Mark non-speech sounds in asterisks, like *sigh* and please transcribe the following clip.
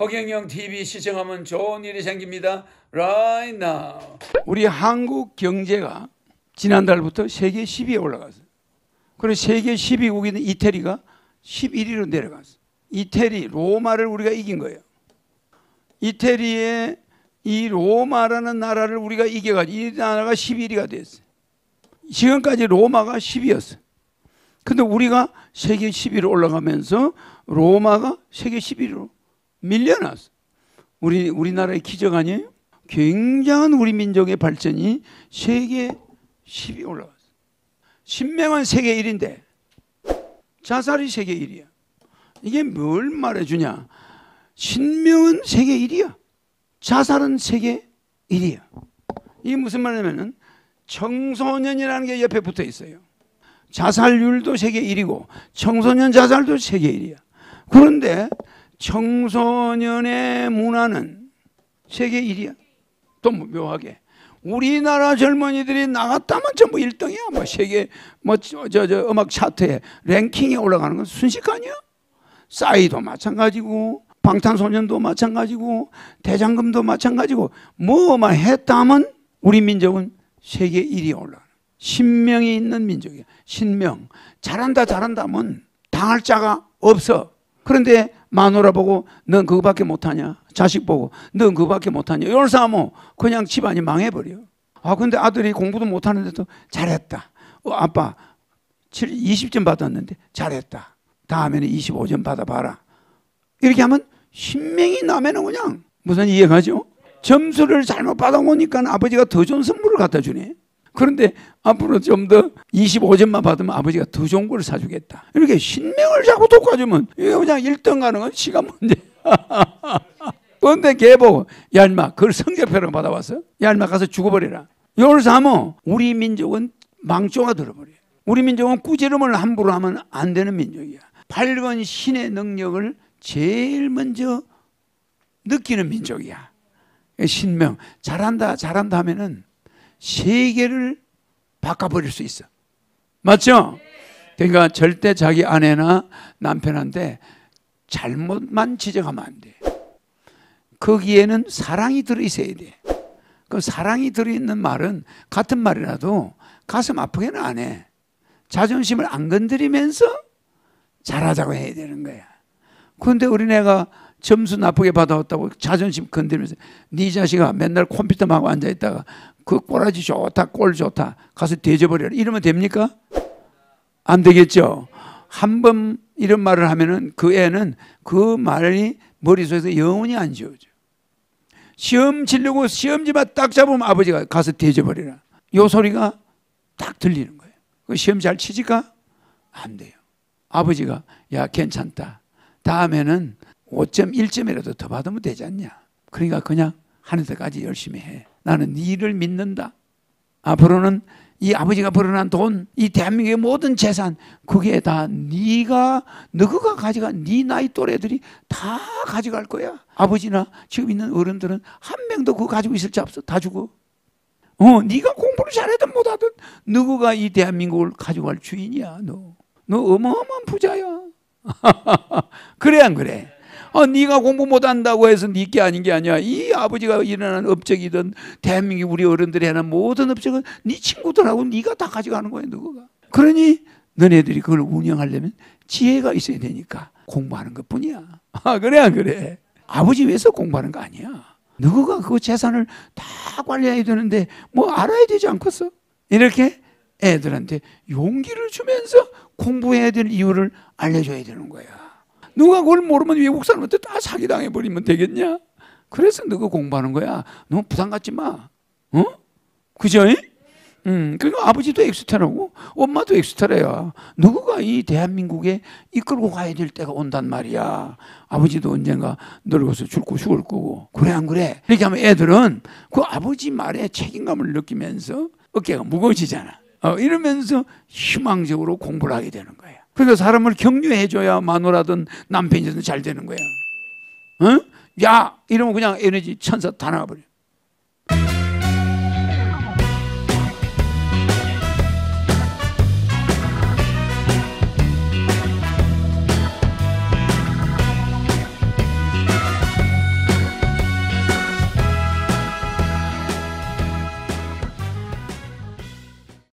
허경영 TV 시청하면 좋은 일이 생깁니다. Right now. 우리 한국 경제가 지난달부터 세계 10위에 올라갔어요. 그리고 세계 10위국에 이태리가 11위로 내려갔어요. 이태리, 로마를 우리가 이긴 거예요. 이태리의 이 로마라는 나라를 우리가 이겨가지고 이 나라가 11위가 됐어요. 지금까지 로마가 10위였어요. 근데 우리가 세계 10위로 올라가면서 로마가 세계 11위로 밀려났어. 우리 우리나라의 기적 아니에요? 굉장한 우리 민족의 발전이 세계 10위 올라왔어. 신명은 세계 1인데 자살이 세계 1위야. 이게 뭘 말해주냐? 신명은 세계 1위야. 자살은 세계 1위야. 이게 무슨 말이냐면은 청소년이라는 게 옆에 붙어 있어요. 자살률도 세계 1위고 청소년 자살도 세계 1위야. 그런데 청소년의 문화는 세계 1위야. 또 묘하게. 우리나라 젊은이들이 나갔다면 전부 1등이야. 뭐 세계 뭐저 저, 저, 음악 차트에 랭킹에 올라가는 건 순식간이야. 싸이도 마찬가지고 방탄소년도 마찬가지고 대장금도 마찬가지고 뭐만 했다면 우리 민족은 세계 1위에 올라. 가 신명이 있는 민족이야. 신명. 잘한다 잘한다면 당할 자가 없어. 그런데 마누라 보고 넌 그거밖에 못하냐 자식 보고 넌 그거밖에 못하냐 이걸 싸면 그냥 집안이 망해버려 아 근데 아들이 공부도 못하는데도 잘했다 어, 아빠 20점 받았는데 잘했다 다음에는 25점 받아봐라 이렇게 하면 신명이 나면은 그냥 무슨 이해가죠? 점수를 잘못 받아오니까 아버지가 더 좋은 선물을 갖다 주네 그런데 앞으로 좀 더 25점만 받으면 아버지가 더 좋은 걸 사주겠다. 이렇게 신명을 자꾸 돋궈주면 이거 그냥 1등 가는 건 시간 문제. *laughs* 그런데 걔 보고 야 인마 그걸 성적표로 받아왔어? 야 인마 가서 죽어버리라. 이걸 사면 우리 민족은 망조가 들어버려. 우리 민족은 꾸지름을 함부로 하면 안 되는 민족이야. 8번 신의 능력을 제일 먼저 느끼는 민족이야. 신명 잘한다 잘한다 하면은 세계를 바꿔버릴 수 있어. 맞죠? 그러니까 절대 자기 아내나 남편한테 잘못만 지적하면 안 돼. 거기에는 사랑이 들어있어야 돼. 그 사랑이 들어있는 말은 같은 말이라도 가슴 아프게는 안 해. 자존심을 안 건드리면서 잘하자고 해야 되는 거야. 그런데 우리네가 점수 나쁘게 받아왔다고 자존심 건드리면서 네 자식아 맨날 컴퓨터만 하고 앉아있다가 그 꼬라지 좋다 꼴 좋다 가서 대져버려라 이러면 됩니까? 안 되겠죠. 한 번 이런 말을 하면은 그 애는 그 말이 머릿속에서 영원히 안 지워져. 시험 치려고 시험지만 딱 잡으면 아버지가 가서 대져버리라. 요 소리가 딱 들리는 거예요. 그 시험 잘 치지가 안 돼요. 아버지가 야 괜찮다. 다음에는 5.1점이라도 더 받으면 되지 않냐. 그러니까 그냥 하는 데까지 열심히 해. 나는 일을 믿는다. 앞으로는 이 아버지가 벌어난 돈, 이 대한민국의 모든 재산, 그게 다 네가 너가 가져간 네 나이 또래들이 다 가져갈 거야. 아버지나 지금 있는 어른들은 한 명도 그거 가지고 있을 자 없어. 다 주고. 어, 네가 공부를 잘하든 못하든 누구가이 대한민국을 가져갈 주인이야. 너, 너 어마어마한 부자야. *laughs* 그래 안 그래? 아, 네가 공부 못한다고 해서 네게 아닌 게 아니야. 이 아버지가 일어난 업적이든 대한민국 우리 어른들이 해는 모든 업적은 네 친구들하고 네가 다 가져가는 거야 누구가. 그러니 너네들이 그걸 운영하려면 지혜가 있어야 되니까 공부하는 것뿐이야. *laughs* 아, 그래 안 그래? 아버지 위해서 공부하는 거 아니야. 누구가 그 재산을 다 관리해야 되는데 뭐 알아야 되지 않겠어? 이렇게 애들한테 용기를 주면서 공부해야 될 이유를 알려줘야 되는 거야. 누가 그걸 모르면 외국 사람한테 다 사기당해 버리면 되겠냐? 그래서 너가 공부하는 거야. 너무 부담 갖지 마. 어? 그죠? 음, 그러니 아버지도 엑스트라고 엄마도 엑스트라야. 누구가 이 대한민국에 이끌고 가야 될 때가 온단 말이야. 아버지도 언젠가 늙어서 죽고 죽을 거고. 그래 안 그래? 이렇게 하면 애들은 그 아버지 말에 책임감을 느끼면서 어깨가 무거워지잖아. 어, 이러면서 희망적으로 공부를 하게 되는 거야. 그러니까 사람을 격려해 줘야 마누라든 남편이든 잘 되는 거야. 응? 야 이러면 그냥 에너지 천사 다 나가버려.